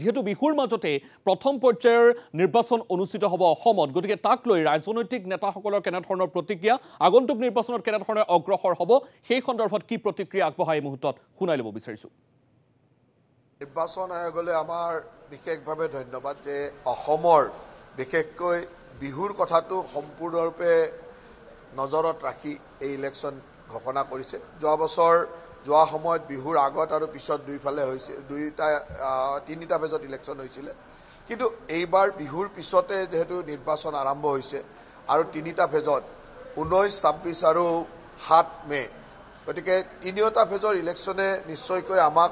যিহেতু বিহুৰ মাজতে প্ৰথম পৰ্যায়ৰ নিৰ্বাচন অনুষ্ঠিত হ'ব অসমত গতিকে তাক লৈ ৰাজনৈতিক নেতাসকলৰ কেনেধৰণৰ প্ৰতিক্ৰিয়া আগন্তুক নিৰ্বাচনত কেনেধৰণে অগ্ৰসৰ হ'ব সেই সন্দৰ্ভত কি প্ৰতিক্ৰিয়া আগবঢ়াই এই মুহূৰ্তত শুনাই ল'ব বিচাৰিছোঁ নিৰ্বাচন আয়োগলৈ আমাৰ বিশেষভাৱে ধন্যবাদ যে অসমৰ বিশেষকৈ বিহুৰ কথাটো সম্পূৰ্ণৰূপে নজৰত ৰাখি এই ইলেকশ্যন ঘোষণা কৰিছে যোৱা বছৰ যোৱা সময়ত বিহুৰ আগত আৰু পিছত দুইফালে হৈছে দুইটা তিনিটা ফেজত ইলেকশ্যন হৈছিলে কিন্তু এইবাৰ বিহুৰ পিছতে যিহেতু নিৰ্বাচন আৰম্ভ হৈছে আৰু তিনিটা ফেজত ঊনৈছ ছাব্বিছ আৰু সাত মে' গতিকে তিনিওটা ফেজৰ ইলেকশ্যনে নিশ্চয়কৈ আমাক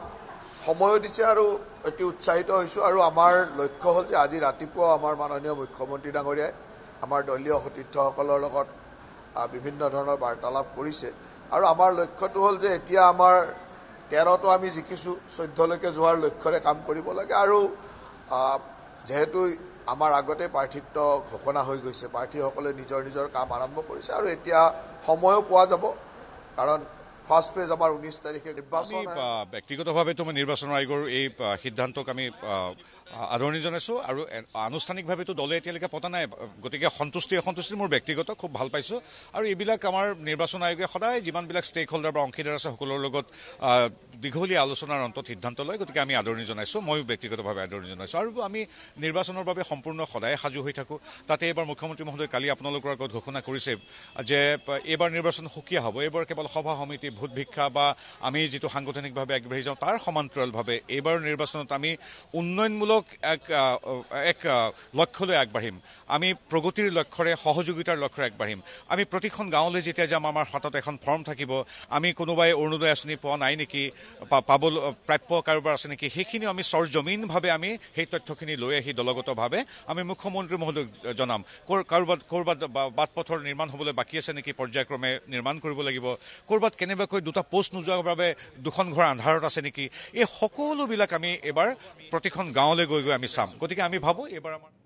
সময়ো দিছে আৰু অতি উৎসাহিত হৈছোঁ আৰু আমাৰ লক্ষ্য হ'ল যে আজি ৰাতিপুৱাও আমাৰ মাননীয় মুখ্যমন্ত্ৰী ডাঙৰীয়াই আমাৰ দলীয় সতীৰ্থসকলৰ লগত বিভিন্ন ধৰণৰ বাৰ্তালাপ কৰিছে আৰু আমাৰ লক্ষ্যটো হ'ল যে এতিয়া আমাৰ তেৰটো আমি জিকিছোঁ চৈধ্যলৈকে যোৱাৰ লক্ষ্যৰে কাম কৰিব লাগে আৰু যিহেতু আমাৰ আগতে প্ৰাৰ্থিত্ব ঘোষণা হৈ গৈছে প্ৰাৰ্থীসকলে নিজৰ নিজৰ কাম আৰম্ভ কৰিছে আৰু এতিয়া সময়ো পোৱা যাব কাৰণ ফাৰ্ষ্ট ফেজ আমাৰ উনিশ তাৰিখে নিৰ্বাচন ব্যক্তিগতভাৱে তোমাৰ নিৰ্বাচন আয়োগৰ এই সিদ্ধান্তক আমি আদৰণি জনাইছোঁ আৰু আনুষ্ঠানিকভাৱেতো দলে এতিয়ালৈকে পতা নাই গতিকে সন্তুষ্টি অসন্তুষ্টি মোৰ ব্যক্তিগত খুব ভাল পাইছোঁ আৰু এইবিলাক আমাৰ নিৰ্বাচন আয়োগে সদায় যিমানবিলাক ষ্টেক হোল্ডাৰ বা অংশীদাৰ আছে সকলোৰ লগত দীঘলীয়া আলোচনাৰ অন্তত সিদ্ধান্ত লয় গতিকে আমি আদৰণি জনাইছোঁ ময়ো ব্যক্তিগতভাৱে আদৰণি জনাইছোঁ আৰু আমি নিৰ্বাচনৰ বাবে সম্পূৰ্ণ সদায় সাজু হৈ থাকোঁ তাতে এইবাৰ মুখ্যমন্ত্ৰী মহোদয়ে কালি আপোনালোকৰ আগত ঘোষণা কৰিছে যে এইবাৰ নিৰ্বাচন সুকীয়া হ'ব এইবাৰ কেৱল সভা সমিতি ভোট ভিক্ষা বা আমি যিটো সাংগঠনিকভাৱে আগবাঢ়ি যাওঁ তাৰ সমান্তৰালভাৱে এইবাৰৰ নিৰ্বাচনত আমি উন্নয়নমূলক এক এক লক্ষ্যলৈ আগবাঢ়িম আমি প্ৰগতিৰ লক্ষ্যৰে সহযোগিতাৰ লক্ষ্যৰে আগবাঢ়িম আমি প্ৰতিখন গাঁৱলৈ যেতিয়া যাম আমাৰ হাতত এখন ফৰ্ম থাকিব আমি কোনোবাই অৰুণোদয় আঁচনি পোৱা নাই নেকি পাব প্ৰাপ্য কাৰোবাৰ আছে নেকি সেইখিনি আমি চৰজমিনভাৱে আমি সেই তথ্যখিনি লৈ আহি দলগতভাৱে আমি মুখ্যমন্ত্ৰী মহোদয়ক জনাম কাৰোবাত ক'ৰবাত বাট পথৰ নিৰ্মাণ হ'বলৈ বাকী আছে নেকি পৰ্যায়ক্ৰমে নিৰ্মাণ কৰিব লাগিব ক'ৰবাত কেনেবাকৈ নোহোৱাকৈ দুটা পোষ্ট নোযোৱাৰ বাবে দুখন ঘৰ আন্ধাৰত আছে নেকি এই সকলোবিলাক আমি এবাৰ প্ৰতিখন গাঁৱলৈ গৈ গৈ আমি চাম গতিকে আমি ভাবোঁ এইবাৰ আমাৰ